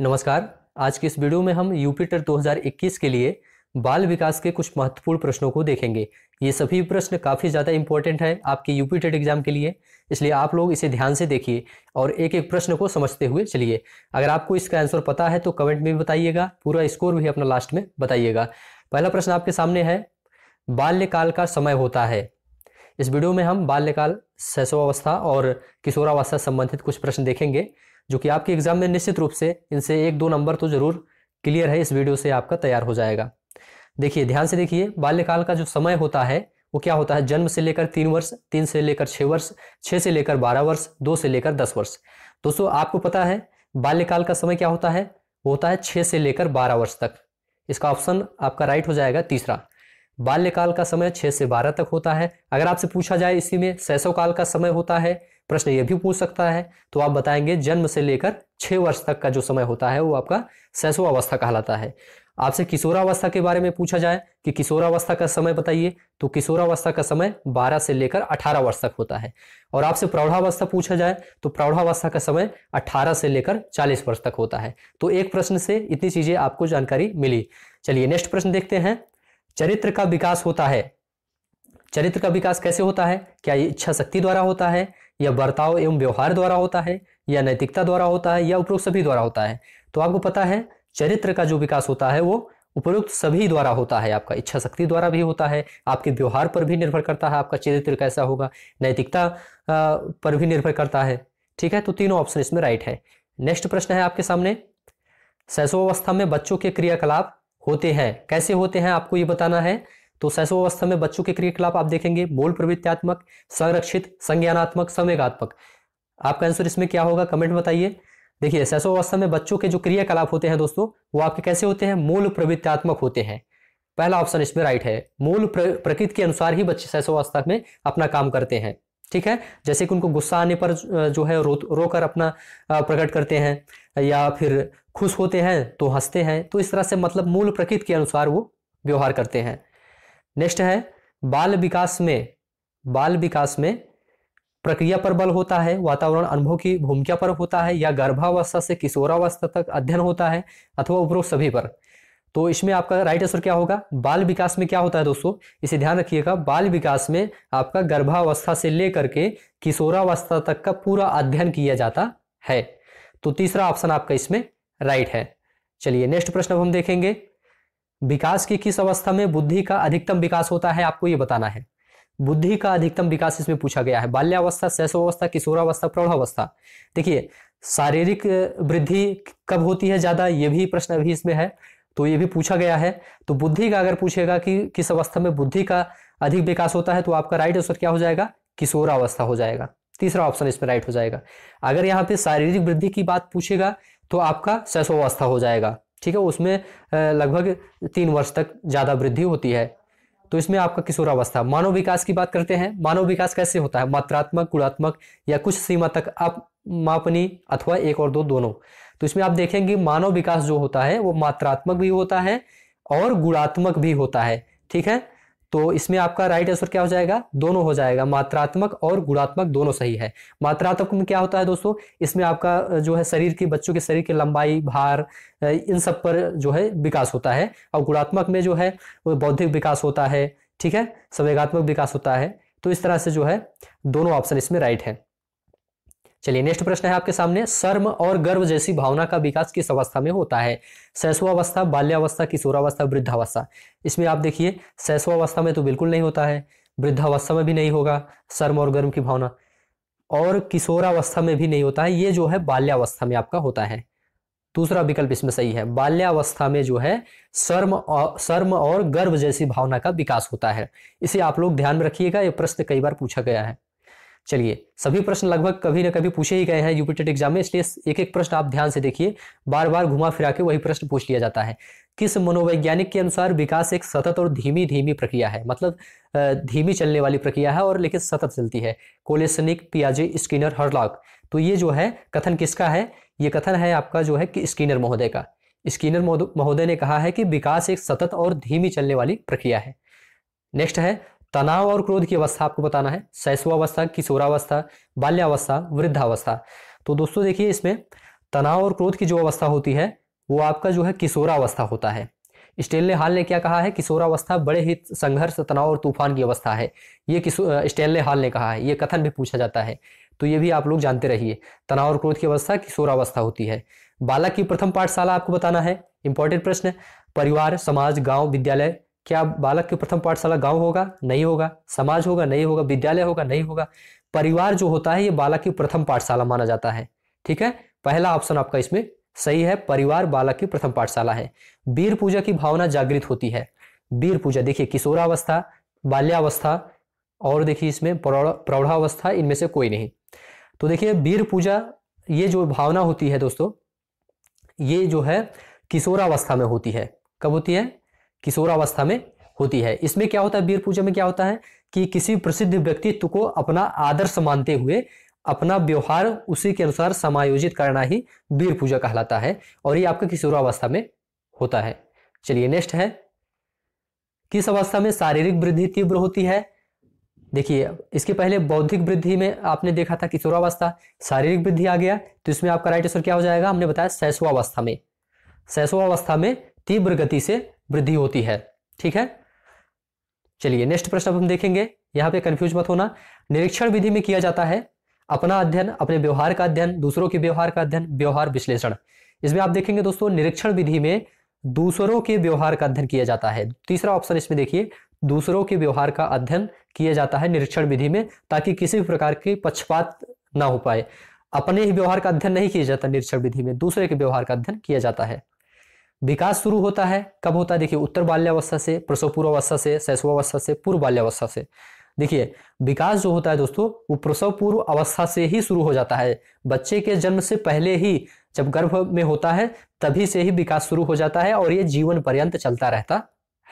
नमस्कार आज के इस वीडियो में हम यूपीटर 2021 के लिए बाल विकास के कुछ महत्वपूर्ण प्रश्नों को देखेंगे ये सभी प्रश्न काफ़ी ज़्यादा इंपॉर्टेंट है आपके यूपी टेट एग्जाम के लिए इसलिए आप लोग इसे ध्यान से देखिए और एक एक प्रश्न को समझते हुए चलिए अगर आपको इसका आंसर पता है तो कमेंट में भी बताइएगा पूरा स्कोर भी अपना लास्ट में बताइएगा पहला प्रश्न आपके सामने है बाल्यकाल का समय होता है इस वीडियो में हम बाल्यकाल शैशवावस्था और किशोरावस्था संबंधित कुछ प्रश्न देखेंगे जो कि आपके एग्जाम में निश्चित रूप से इनसे एक दो नंबर तो जरूर क्लियर है इस वीडियो से आपका तैयार हो जाएगा देखिए ध्यान से देखिए बाल्यकाल का जो समय होता है वो क्या होता है जन्म से लेकर तीन वर्ष तीन से लेकर छह वर्ष छह से लेकर बारह वर्ष दो से लेकर दस वर्ष दोस्तों आपको पता है बाल्यकाल का समय क्या होता है वो होता है छह से लेकर बारह वर्ष तक इसका ऑप्शन आपका राइट हो जाएगा तीसरा बाल्यकाल का समय छह से बारह तक होता है अगर आपसे पूछा जाए इसी में शैशव काल का समय होता है प्रश्न ये भी पूछ सकता है तो आप बताएंगे जन्म से लेकर छह वर्ष तक का जो समय होता है वो आपका अवस्था कहलाता है आपसे किशोरावस्था के बारे में पूछा जाए कि किशोरावस्था का समय बताइए तो किशोरावस्था का समय 12 से लेकर 18 वर्ष तक होता है और आपसे प्रौढ़ावस्था पूछा जाए तो प्रौढ़ावस्था का समय 18 से लेकर 40 वर्ष तक होता है तो एक प्रश्न से इतनी चीजें आपको जानकारी मिली चलिए नेक्स्ट प्रश्न देखते हैं चरित्र का विकास होता है चरित्र का विकास कैसे होता है क्या ये इच्छा शक्ति द्वारा होता है या बर्ताव एवं व्यवहार द्वारा होता है या नैतिकता द्वारा होता है या उपरोक्त सभी द्वारा होता है तो आपको पता है चरित्र का जो विकास होता है वो उपरोक्त सभी द्वारा होता है आपका इच्छा शक्ति द्वारा भी होता है आपके व्यवहार पर भी निर्भर करता है आपका चरित्र कैसा होगा नैतिकता पर भी निर्भर करता है ठीक है तो तीनों ऑप्शन इसमें राइट है नेक्स्ट प्रश्न है आपके सामने शैशवावस्था में बच्चों के क्रियाकलाप होते हैं कैसे होते हैं आपको ये बताना है तो शैशव अवस्था में बच्चों के क्रियाकलाप आप देखेंगे मूल प्रवृत्तियात्मक संरक्षित संज्ञानात्मक संवेगात्मक आपका आंसर इसमें क्या होगा कमेंट बताइए देखिए शैशव अवस्था में बच्चों के जो क्रियाकलाप होते हैं दोस्तों वो आपके कैसे होते हैं मूल प्रवृत्तियात्मक होते हैं पहला ऑप्शन इसमें राइट है मूल प्रकृति के अनुसार ही बच्चे अवस्था में अपना काम करते हैं ठीक है जैसे कि उनको गुस्सा आने पर जो है रो रोकर अपना प्रकट करते हैं या फिर खुश होते हैं तो हंसते हैं तो इस तरह से मतलब मूल प्रकृति के अनुसार वो व्यवहार करते हैं नेक्स्ट है बाल विकास में बाल विकास में प्रक्रिया पर बल होता है वातावरण अनुभव की भूमिका पर होता है या गर्भावस्था से किशोरावस्था तक अध्ययन होता है अथवा उपरोक्त सभी पर तो इसमें आपका राइट आंसर क्या होगा बाल विकास में क्या होता है दोस्तों इसे ध्यान रखिएगा बाल विकास में आपका गर्भावस्था से लेकर के किशोरावस्था तक का पूरा अध्ययन किया जाता है तो तीसरा ऑप्शन आपका इसमें राइट है चलिए नेक्स्ट प्रश्न अब हम देखेंगे विकास की किस अवस्था में बुद्धि का अधिकतम विकास होता है आपको यह बताना है बुद्धि का अधिकतम विकास इसमें पूछा गया है बाल्यावस्था शैशवावस्था किशोरावस्था प्रौढ़वस्था देखिए शारीरिक वृद्धि कब होती है ज्यादा यह भी प्रश्न अभी इसमें है तो ये भी पूछा गया है तो बुद्धि का अगर पूछेगा कि किस अवस्था में बुद्धि का अधिक विकास होता है तो आपका राइट आंसर क्या हो जाएगा किशोरावस्था हो जाएगा तीसरा ऑप्शन इसमें राइट हो जाएगा अगर यहाँ पे शारीरिक वृद्धि की बात पूछेगा तो आपका शैशवावस्था हो जाएगा ठीक है उसमें लगभग तीन वर्ष तक ज़्यादा वृद्धि होती है तो इसमें आपका किशोरावस्था मानव विकास की बात करते हैं मानव विकास कैसे होता है मात्रात्मक गुणात्मक या कुछ सीमा तक आप मापनी अथवा एक और दो दोनों तो इसमें आप देखेंगे मानव विकास जो होता है वो मात्रात्मक भी होता है और गुणात्मक भी होता है ठीक है तो इसमें आपका राइट आंसर क्या हो जाएगा दोनों हो जाएगा मात्रात्मक और गुणात्मक दोनों सही है मात्रात्मक में क्या होता है दोस्तों इसमें आपका जो है शरीर की बच्चों के शरीर की लंबाई भार इन सब पर जो है विकास होता है और गुणात्मक में जो है बौद्धिक विकास होता है ठीक है संवेगात्मक विकास होता है तो इस तरह से जो है दोनों ऑप्शन इसमें राइट है चलिए नेक्स्ट प्रश्न है आपके सामने शर्म और गर्व जैसी भावना का विकास किस अवस्था में होता है शैशवावस्था बाल्यावस्था किशोरावस्था वृद्धावस्था इसमें आप देखिए शैशवावस्था में तो बिल्कुल नहीं होता है वृद्धावस्था में भी नहीं होगा शर्म और गर्व की भावना और किशोरावस्था में भी नहीं होता है ये जो है बाल्यावस्था में आपका होता है दूसरा विकल्प इसमें सही है बाल्यावस्था में जो है शर्म शर्म और गर्व जैसी भावना का विकास होता है इसे आप लोग ध्यान में रखिएगा ये प्रश्न कई बार पूछा गया है चलिए सभी प्रश्न लगभग कभी ना कभी पूछे ही गए हैं यूपीटेट एग्जाम में इसलिए एक एक प्रश्न आप ध्यान से देखिए बार बार घुमा फिरा के वही प्रश्न पूछ लिया जाता है किस मनोवैज्ञानिक के अनुसार विकास एक सतत और धीमी धीमी प्रक्रिया है मतलब धीमी चलने वाली प्रक्रिया है और लेकिन सतत चलती है कोलेसनिक पियाजे स्किनर हरलॉक तो ये जो है कथन किसका है ये कथन है आपका जो है कि स्किनर महोदय का स्किनर महोदय ने कहा है कि विकास एक सतत और धीमी चलने वाली प्रक्रिया है नेक्स्ट है तनाव और क्रोध की अवस्था आपको बताना है शैशवावस्था किशोरावस्था बाल्यावस्था वृद्धावस्था तो दोस्तों देखिए इसमें तनाव और क्रोध की जो अवस्था होती है वो आपका जो है किशोरावस्था होता है स्टेनले हाल ने क्या कहा है किशोरावस्था बड़े ही संघर्ष तनाव और तूफान की अवस्था है ये स्टेनले हाल ने कहा है ये कथन भी पूछा जाता है तो ये भी आप लोग जानते रहिए तनाव और क्रोध की अवस्था किशोरावस्था होती है बालक की प्रथम पाठशाला आपको बताना है इंपॉर्टेंट प्रश्न परिवार समाज गांव विद्यालय क्या बालक की प्रथम पाठशाला गांव होगा नहीं होगा समाज होगा नहीं होगा विद्यालय होगा नहीं होगा परिवार जो होता है ये बालक की प्रथम पाठशाला माना जाता है ठीक है पहला ऑप्शन आपका इसमें सही है परिवार बालक की प्रथम पाठशाला है वीर पूजा की भावना जागृत होती है वीर पूजा देखिए किशोरावस्था बाल्यावस्था और देखिए इसमें प्रौढ़ावस्था इनमें से कोई नहीं तो देखिए वीर पूजा ये जो भावना होती है दोस्तों ये जो है किशोरावस्था में होती है कब होती है किशोरावस्था में होती है इसमें क्या होता है वीर पूजा में क्या होता है कि किसी प्रसिद्ध व्यक्तित्व को अपना आदर्श मानते हुए अपना व्यवहार उसी के अनुसार समायोजित करना ही वीर पूजा कहलाता है और ये आपका किशोरावस्था में होता है चलिए नेक्स्ट है किस अवस्था में शारीरिक वृद्धि तीव्र होती है देखिए इसके पहले बौद्धिक वृद्धि में आपने देखा था किशोरावस्था शारीरिक वृद्धि आ गया तो इसमें आपका राइट आंसर क्या हो जाएगा हमने बताया सैसवावस्था में सैसवावस्था में तीव्र गति से वृद्धि होती है ठीक है चलिए नेक्स्ट प्रश्न अब हम देखेंगे यहाँ पे कंफ्यूज मत होना निरीक्षण विधि में किया जाता है अपना अध्ययन अपने व्यवहार का अध्ययन दूसरों के व्यवहार का अध्ययन व्यवहार विश्लेषण इसमें आप देखेंगे दोस्तों निरीक्षण विधि में दूसरों के व्यवहार का अध्ययन किया जाता है तीसरा ऑप्शन इसमें देखिए दूसरों के व्यवहार का अध्ययन किया जाता है निरीक्षण विधि में ताकि किसी भी प्रकार के पक्षपात ना हो पाए अपने ही व्यवहार का अध्ययन नहीं किया जाता निरीक्षण विधि में दूसरे के व्यवहार का अध्ययन किया जाता है विकास शुरू होता है कब होता है देखिए उत्तर बाल्यावस्था से प्रसव अवस्था से शैशवावस्था से पूर्व बाल्यावस्था से देखिए विकास जो होता है दोस्तों वो प्रसव पूर्व अवस्था से ही शुरू हो जाता है बच्चे के जन्म से पहले ही जब गर्भ में होता है तभी से ही विकास शुरू हो जाता है और ये जीवन पर्यंत चलता रहता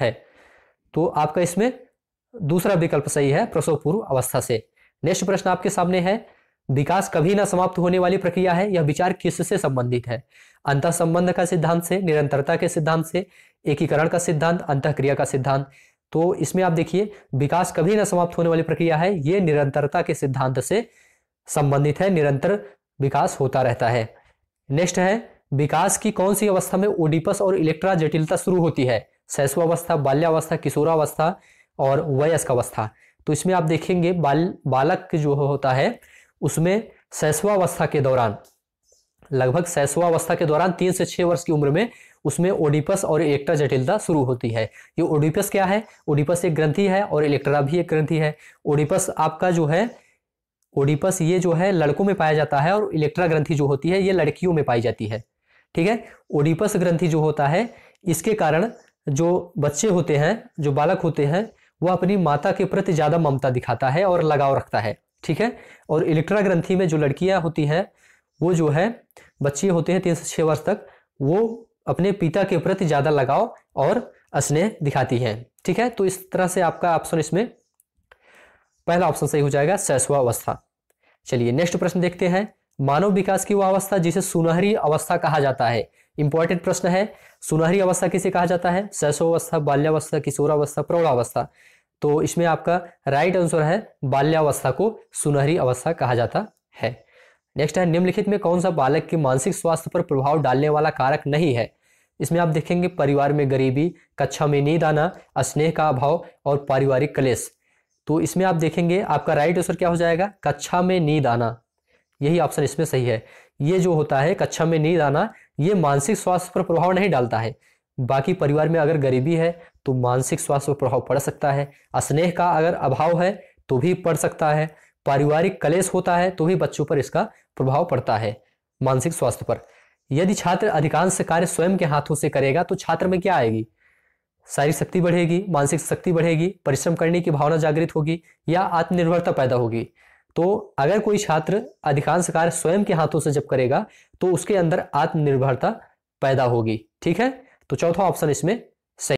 है तो आपका इसमें दूसरा विकल्प सही है प्रसव पूर्व अवस्था से नेक्स्ट प्रश्न आपके सामने है विकास कभी ना समाप्त होने वाली प्रक्रिया है यह विचार किससे संबंधित है अंत संबंध का सिद्धांत से निरंतरता के सिद्धांत से एकीकरण का सिद्धांत अंत क्रिया का सिद्धांत तो इसमें आप देखिए विकास कभी ना समाप्त होने वाली प्रक्रिया है ये निरंतरता के सिद्धांत से संबंधित है निरंतर विकास होता रहता है नेक्स्ट है विकास की कौन सी अवस्था में ओडिपस और इलेक्ट्रा जटिलता शुरू होती है शैशवावस्था बाल्यावस्था किशोरावस्था और वयस्क अवस्था तो इसमें आप देखेंगे बाल बालक जो होता है उसमें शैशवावस्था के दौरान लगभग शैशवावस्था के दौरान तीन से छह वर्ष की उम्र में उसमें ओडिपस और इलेक्ट्रा जटिलता शुरू होती है ये ओडिपस क्या है ओडिपस एक ग्रंथि है और इलेक्ट्रा भी एक ग्रंथि है ओडिपस आपका जो है ओडिपस ये जो है लड़कों में पाया जाता है और इलेक्ट्रा ग्रंथि जो होती है ये लड़कियों में पाई जाती है ठीक है ओडिपस ग्रंथि जो होता है इसके कारण जो बच्चे होते हैं जो बालक होते हैं वह अपनी माता के प्रति ज़्यादा ममता दिखाता है और लगाव रखता है ठीक है और इलेक्ट्रा ग्रंथि में जो लड़कियां होती हैं वो जो है बच्चे होते हैं तीन से छः वर्ष तक वो अपने पिता के प्रति ज़्यादा लगाव और स्नेह दिखाती हैं ठीक है तो इस तरह से आपका ऑप्शन इसमें पहला ऑप्शन सही हो जाएगा सैसवावस्था चलिए नेक्स्ट प्रश्न देखते हैं मानव विकास की वह अवस्था जिसे सुनहरी अवस्था कहा जाता है इंपॉर्टेंट प्रश्न है सुनहरी अवस्था किसे कहा जाता है सैसो अवस्था बाल्यावस्था किशोरावस्था प्रौढ़ावस्था तो इसमें आपका राइट आंसर है बाल्यावस्था को सुनहरी अवस्था कहा जाता है नेक्स्ट है निम्नलिखित में कौन सा बालक के मानसिक स्वास्थ्य पर प्रभाव डालने वाला कारक नहीं है इसमें आप देखेंगे परिवार में गरीबी कक्षा में नींद आना स्नेह का अभाव और पारिवारिक कलेश तो इसमें आप देखेंगे आपका राइट आंसर क्या हो जाएगा कक्षा में नींद आना यही ऑप्शन इसमें सही है ये जो होता है कक्षा में नींद आना ये मानसिक स्वास्थ्य पर प्रभाव नहीं डालता है बाकी परिवार में अगर गरीबी है तो मानसिक स्वास्थ्य पर प्रभाव पड़ सकता है स्नेह का अगर अभाव है तो भी पड़ सकता है पारिवारिक कलेश होता है तो भी बच्चों पर इसका प्रभाव पड़ता है मानसिक स्वास्थ्य पर यदि छात्र अधिकांश कार्य स्वयं के हाथों से करेगा तो छात्र में क्या आएगी शारीरिक शक्ति बढ़ेगी मानसिक शक्ति बढ़ेगी परिश्रम करने की भावना जागृत होगी या आत्मनिर्भरता पैदा होगी तो अगर कोई छात्र अधिकांश कार्य स्वयं के हाथों से जब करेगा तो उसके अंदर आत्मनिर्भरता पैदा होगी ठीक है तो चौथा ऑप्शन इसमें